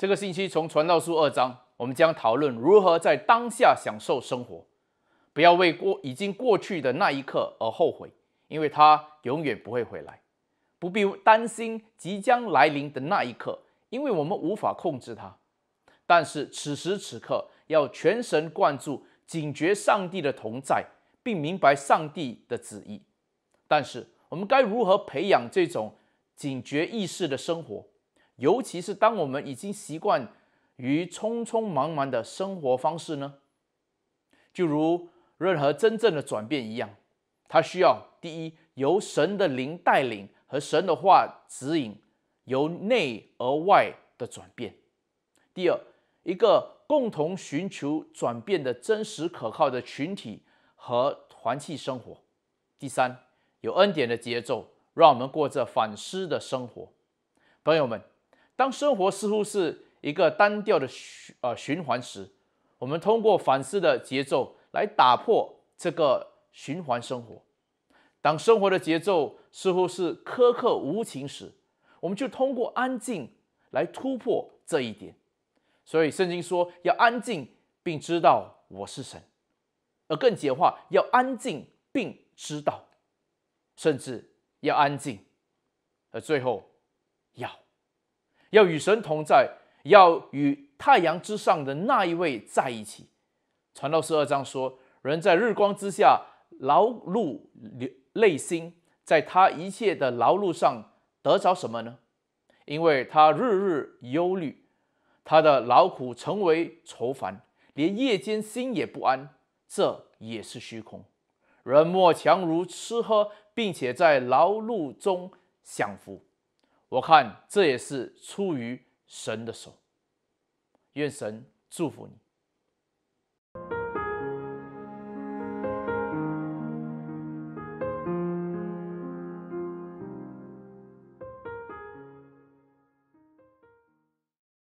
这个星期从传道书二章，我们将讨论如何在当下享受生活，不要为过已经过去的那一刻而后悔，因为它永远不会回来。不必担心即将来临的那一刻，因为我们无法控制它。但是此时此刻，要全神贯注，警觉上帝的同在，并明白上帝的旨意。但是我们该如何培养这种警觉意识的生活？尤其是当我们已经习惯于匆匆忙忙的生活方式呢？就如任何真正的转变一样，它需要第一，由神的灵带领和神的话指引，由内而外的转变；第二，一个共同寻求转变的真实可靠的群体和团契生活；第三，有恩典的节奏，让我们过着反思的生活。朋友们。当生活似乎是一个单调的循呃循环时，我们通过反思的节奏来打破这个循环生活。当生活的节奏似乎是苛刻无情时，我们就通过安静来突破这一点。所以圣经说要安静，并知道我是神。而更简化，要安静并知道，甚至要安静，而最后要。要与神同在，要与太阳之上的那一位在一起。传道十二章说：“人在日光之下劳碌流泪心，在他一切的劳碌上得着什么呢？因为他日日忧虑，他的劳苦成为愁烦，连夜间心也不安。这也是虚空。人莫强如吃喝，并且在劳碌中享福。”我看这也是出于神的手，愿神祝福你。